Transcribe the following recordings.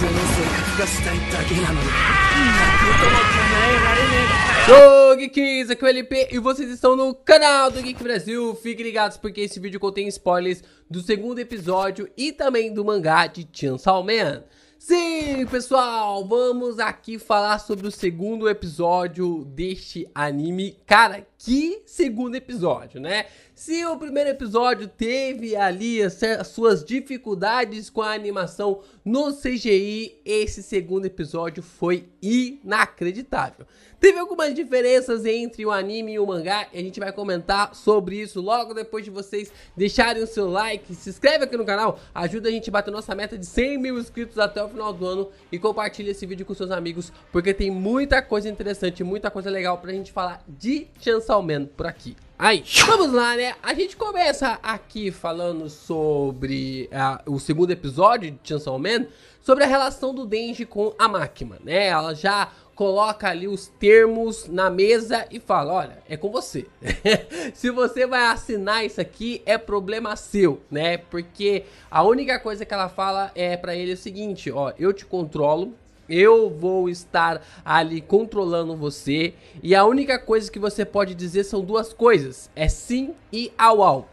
生活がしたいだけなのに Sou Geeks, aqui é o LP e vocês estão no canal do Geek Brasil. Fiquem ligados porque esse vídeo contém spoilers do segundo episódio e também do mangá de Chainsaw Man. Sim, pessoal, vamos aqui falar sobre o segundo episódio deste anime. Cara, que segundo episódio, né? Se o primeiro episódio teve ali as suas dificuldades com a animação no CGI, esse segundo episódio foi inacreditável. Teve algumas diferenças entre o anime e o mangá e a gente vai comentar sobre isso logo depois de vocês deixarem o seu like, se inscreve aqui no canal, ajuda a gente a bater nossa meta de 100 mil inscritos até o final do ano e compartilhe esse vídeo com seus amigos, porque tem muita coisa interessante, muita coisa legal pra gente falar de Chainsaw Man por aqui. Aí, vamos lá, né? A gente começa aqui falando sobre uh, o segundo episódio de Chainsaw Man, sobre a relação do Denji com a máquina, né? Ela já coloca ali os termos na mesa e fala: olha, é com você. Se você vai assinar isso aqui, é problema seu, né? Porque a única coisa que ela fala é para ele é o seguinte: ó, eu te controlo, eu vou estar ali controlando você. E a única coisa que você pode dizer são duas coisas: é sim e au au.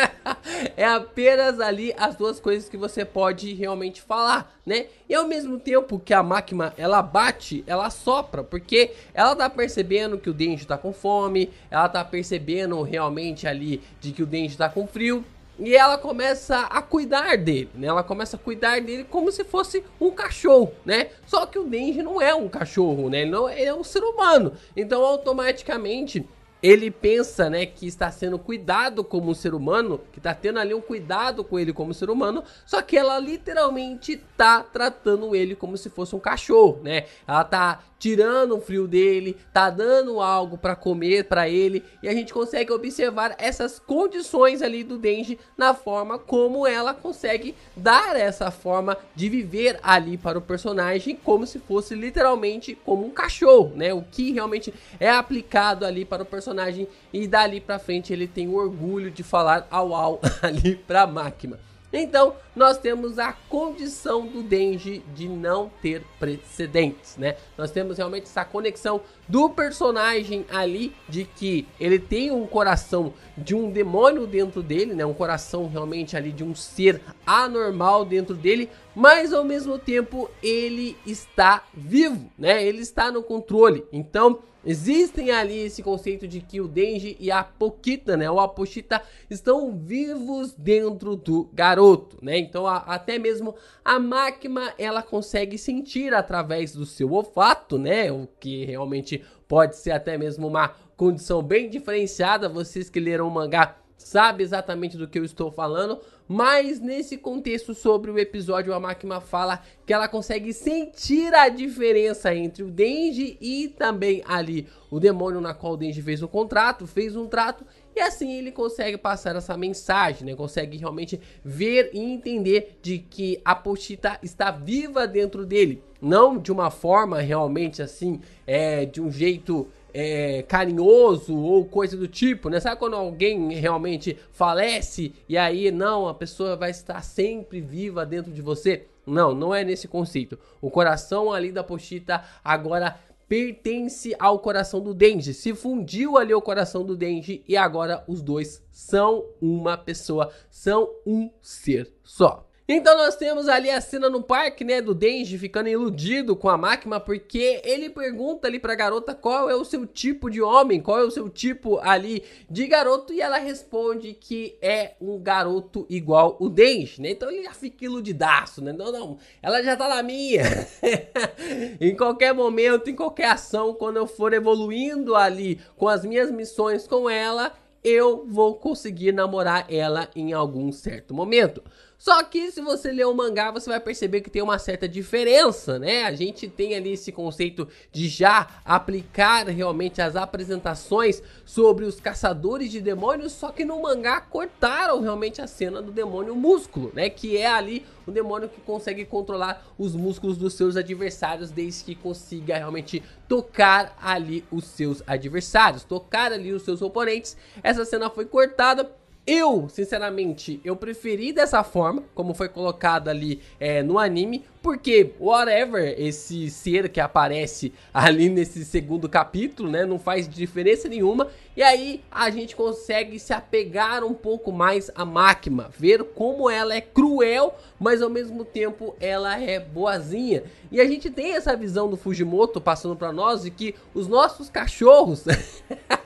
é apenas ali as duas coisas que você pode realmente falar, né? E ao mesmo tempo que a máquina ela bate, ela sopra, porque ela tá percebendo que o dente tá com fome, ela tá percebendo realmente ali de que o dente tá com frio. E ela começa a cuidar dele, né? Ela começa a cuidar dele como se fosse um cachorro, né? Só que o Denji não é um cachorro, né? Ele, não, ele é um ser humano. Então, automaticamente, ele pensa, né, que está sendo cuidado como um ser humano, que está tendo ali um cuidado com ele como ser humano, só que ela literalmente está tratando ele como se fosse um cachorro, né? Ela tá tirando o frio dele, tá dando algo para comer para ele, e a gente consegue observar essas condições ali do Denji na forma como ela consegue dar essa forma de viver ali para o personagem como se fosse literalmente como um cachorro, né? O que realmente é aplicado ali para o personagem personagem e dali pra frente ele tem o orgulho de falar ao au ali pra máquina. Então, nós temos a condição do Denji de não ter precedentes, né? Nós temos realmente essa conexão do personagem ali de que ele tem um coração de um demônio dentro dele, né? Um coração realmente ali de um ser anormal dentro dele, mas ao mesmo tempo ele está vivo, né? Ele está no controle. Então, Existem ali esse conceito de que o Denji e a Pokita, né? o Apochita estão vivos dentro do garoto, né? Então a, até mesmo a máquina ela consegue sentir através do seu olfato, né? O que realmente pode ser até mesmo uma condição bem diferenciada. Vocês que leram o mangá sabem exatamente do que eu estou falando, mas nesse contexto sobre o episódio, a Makima fala que ela consegue sentir a diferença entre o Denji e também ali o demônio na qual o Denji fez o contrato, fez um trato e assim ele consegue passar essa mensagem, né? Consegue realmente ver e entender de que a Pochita está viva dentro dele. Não de uma forma realmente assim, é, de um jeito é, carinhoso ou coisa do tipo, né? Sabe quando alguém realmente falece e aí não, a pessoa vai estar sempre viva dentro de você? Não, não é nesse conceito. O coração ali da Pochita agora pertence ao coração do Denji. Se fundiu ali o coração do Denji e agora os dois são uma pessoa, são um ser só. Então nós temos ali a cena no parque, né, do Denji ficando iludido com a máquina, porque ele pergunta ali pra garota qual é o seu tipo de homem, qual é o seu tipo ali de garoto, e ela responde que é um garoto igual o Denji, né? Então ele já fica iludidaço, né? Não, não, ela já tá na minha. em qualquer momento, em qualquer ação, quando eu for evoluindo ali com as minhas missões com ela, eu vou conseguir namorar ela em algum certo momento. Só que se você ler o mangá, você vai perceber que tem uma certa diferença, né? A gente tem ali esse conceito de já aplicar realmente as apresentações sobre os caçadores de demônios, só que no mangá cortaram realmente a cena do demônio músculo, né? Que é ali o demônio que consegue controlar os músculos dos seus adversários desde que consiga realmente tocar ali os seus adversários, tocar ali os seus oponentes. Essa cena foi cortada eu, sinceramente, eu preferi dessa forma, como foi colocado ali é, no anime, porque, whatever, esse ser que aparece ali nesse segundo capítulo, né, não faz diferença nenhuma, e aí a gente consegue se apegar um pouco mais à máquina, ver como ela é cruel, mas ao mesmo tempo ela é boazinha. E a gente tem essa visão do Fujimoto passando para nós de que os nossos cachorros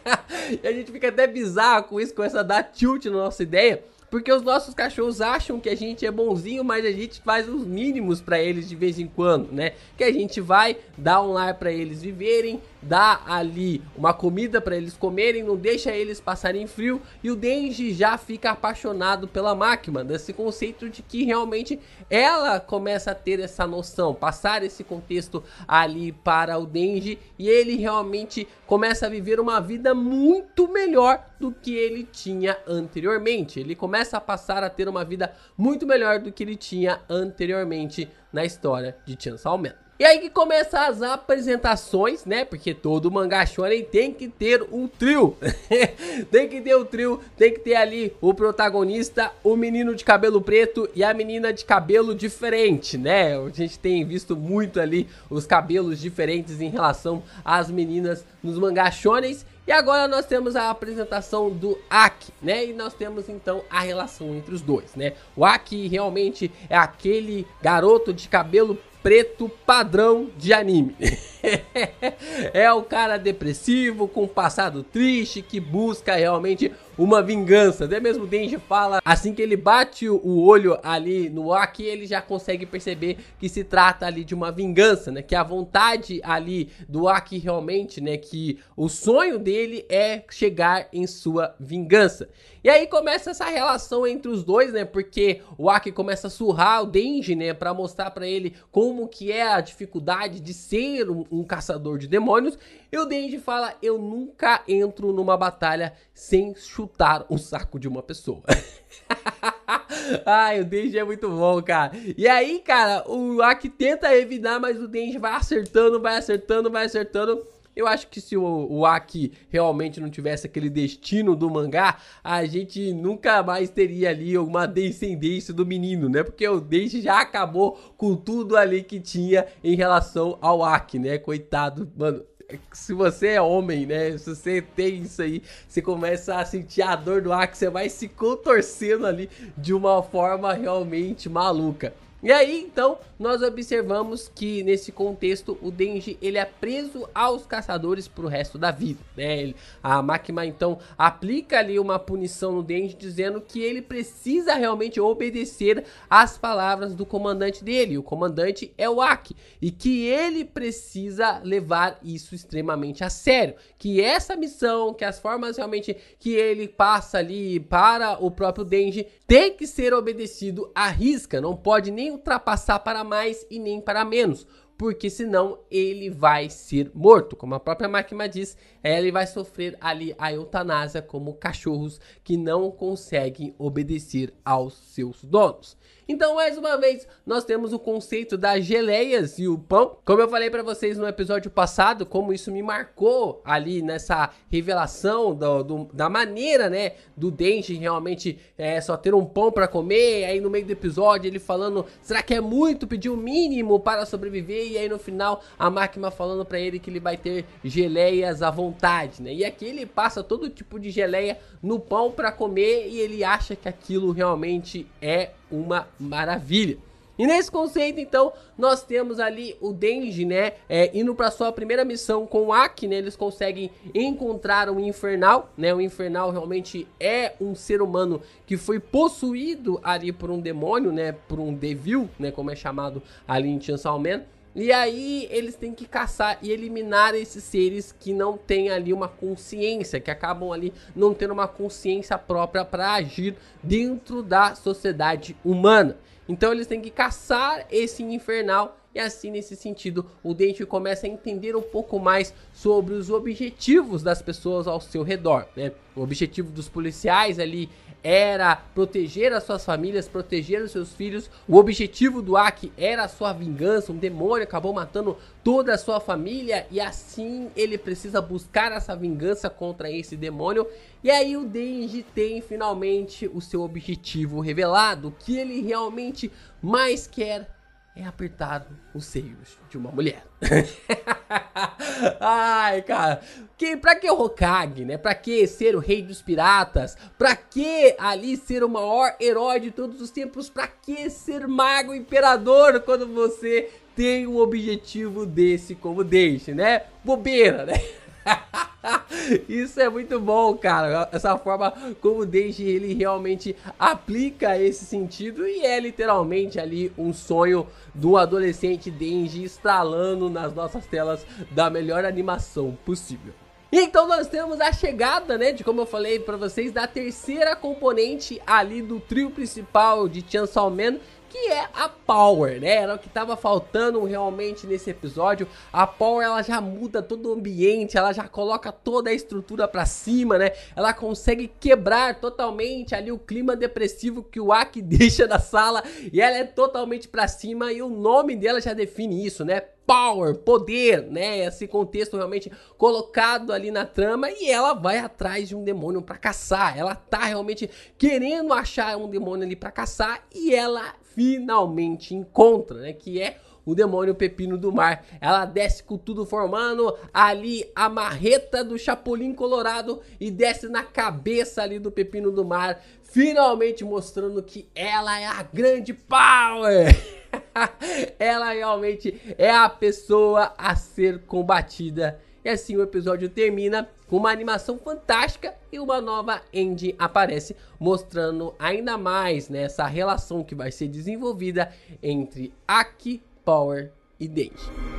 e a gente fica até bizarro com isso, com essa dar tilt na nossa ideia. Porque os nossos cachorros acham que a gente é bonzinho, mas a gente faz os mínimos para eles de vez em quando, né? Que a gente vai dar um lar para eles viverem, dá ali uma comida para eles comerem, não deixa eles passarem frio e o Denji já fica apaixonado pela máquina, desse conceito de que realmente ela começa a ter essa noção, passar esse contexto ali para o Denji e ele realmente começa a viver uma vida muito melhor do que ele tinha anteriormente. Ele começa a passar a ter uma vida muito melhor do que ele tinha anteriormente na história de Chainsaw Man. E aí que começam as apresentações, né? Porque todo mangá shonen tem que ter um trio. tem que ter um trio, tem que ter ali o protagonista, o menino de cabelo preto e a menina de cabelo diferente, né? A gente tem visto muito ali os cabelos diferentes em relação às meninas nos mangachones. E agora nós temos a apresentação do Aki, né? E nós temos então a relação entre os dois, né? O Aki realmente é aquele garoto de cabelo preto padrão de anime. é o cara depressivo, com passado triste, que busca realmente uma vingança. Até mesmo o Denji fala, assim que ele bate o olho ali no Aki, ele já consegue perceber que se trata ali de uma vingança, né? Que a vontade ali do Aki realmente, né? Que o sonho dele é chegar em sua vingança. E aí começa essa relação entre os dois, né? Porque o Aki começa a surrar o Denji, né? Pra mostrar para ele como que é a dificuldade de ser um, um caçador de demônios. E o Denji fala, eu nunca entro numa batalha sem chutar chutar o saco de uma pessoa. Ai, o Denji é muito bom, cara. E aí, cara, o Aki tenta evitar, mas o Denji vai acertando, vai acertando, vai acertando. Eu acho que se o, o Aki realmente não tivesse aquele destino do mangá, a gente nunca mais teria ali alguma descendência do menino, né? Porque o Denji já acabou com tudo ali que tinha em relação ao Aki, né? Coitado, mano se você é homem, né? Se você tem isso aí, você começa a sentir a dor do ar, que você vai se contorcendo ali de uma forma realmente maluca. E aí, então, nós observamos que nesse contexto o Denji ele é preso aos caçadores pro resto da vida, né? a Makima então aplica ali uma punição no Denji dizendo que ele precisa realmente obedecer às palavras do comandante dele. O comandante é o Aki e que ele precisa levar isso extremamente a sério, que essa missão, que as formas realmente que ele passa ali para o próprio Denji tem que ser obedecido à risca, não pode nem ultrapassar para mais e nem para menos porque senão ele vai ser morto. Como a própria máquina diz, ele vai sofrer ali a eutanásia como cachorros que não conseguem obedecer aos seus donos. Então, mais uma vez, nós temos o conceito das geleias e o pão. Como eu falei para vocês no episódio passado, como isso me marcou ali nessa revelação do, do, da maneira, né, do dente realmente é, só ter um pão para comer. Aí no meio do episódio ele falando, será que é muito pedir o mínimo para sobreviver? e aí no final a máquina falando para ele que ele vai ter geleias à vontade, né? E aqui ele passa todo tipo de geleia no pão para comer e ele acha que aquilo realmente é uma maravilha. E nesse conceito, então, nós temos ali o Denji, né? É, indo para sua primeira missão com o Aki, né? Eles conseguem encontrar um Infernal, né? O Infernal realmente é um ser humano que foi possuído ali por um demônio, né? Por um Devil, né? Como é chamado ali em Chainsaw Man. E aí eles têm que caçar e eliminar esses seres que não têm ali uma consciência, que acabam ali não tendo uma consciência própria para agir dentro da sociedade humana. Então eles têm que caçar esse infernal e assim nesse sentido o Dente começa a entender um pouco mais sobre os objetivos das pessoas ao seu redor, né? O objetivo dos policiais ali era proteger as suas famílias, proteger os seus filhos. O objetivo do Aki era a sua vingança. Um demônio acabou matando toda a sua família e assim ele precisa buscar essa vingança contra esse demônio. E aí o Denji tem finalmente o seu objetivo revelado. O que ele realmente mais quer é apertar os seios de uma mulher. Ai, cara. Que, pra que o Hokage, né? Pra que ser o rei dos piratas? Pra que ali ser o maior herói de todos os tempos? Pra que ser mago imperador quando você tem um objetivo desse como deixe, né? Bobeira, né? Isso é muito bom, cara. Essa forma como desde ele realmente aplica esse sentido e é literalmente ali um sonho do adolescente Denji estralando nas nossas telas da melhor animação possível. então nós temos a chegada, né, de como eu falei para vocês, da terceira componente ali do trio principal de Chainsaw Man, que é a Power, né? Era o que estava faltando realmente nesse episódio. A Power ela já muda todo o ambiente, ela já coloca toda a estrutura para cima, né? Ela consegue quebrar totalmente ali o clima depressivo que o Aki deixa da sala e ela é totalmente para cima e o nome dela já define isso, né? power, poder, né? Esse contexto realmente colocado ali na trama e ela vai atrás de um demônio para caçar. Ela tá realmente querendo achar um demônio ali para caçar e ela finalmente encontra, né? Que é o demônio pepino do mar. Ela desce com tudo formando ali a marreta do Chapolin Colorado e desce na cabeça ali do pepino do mar, finalmente mostrando que ela é a grande power. ela realmente é a pessoa a ser combatida e assim o episódio termina com uma animação fantástica e uma nova Andy aparece, mostrando ainda mais né, essa relação que vai ser desenvolvida entre Aki, Power e Denji.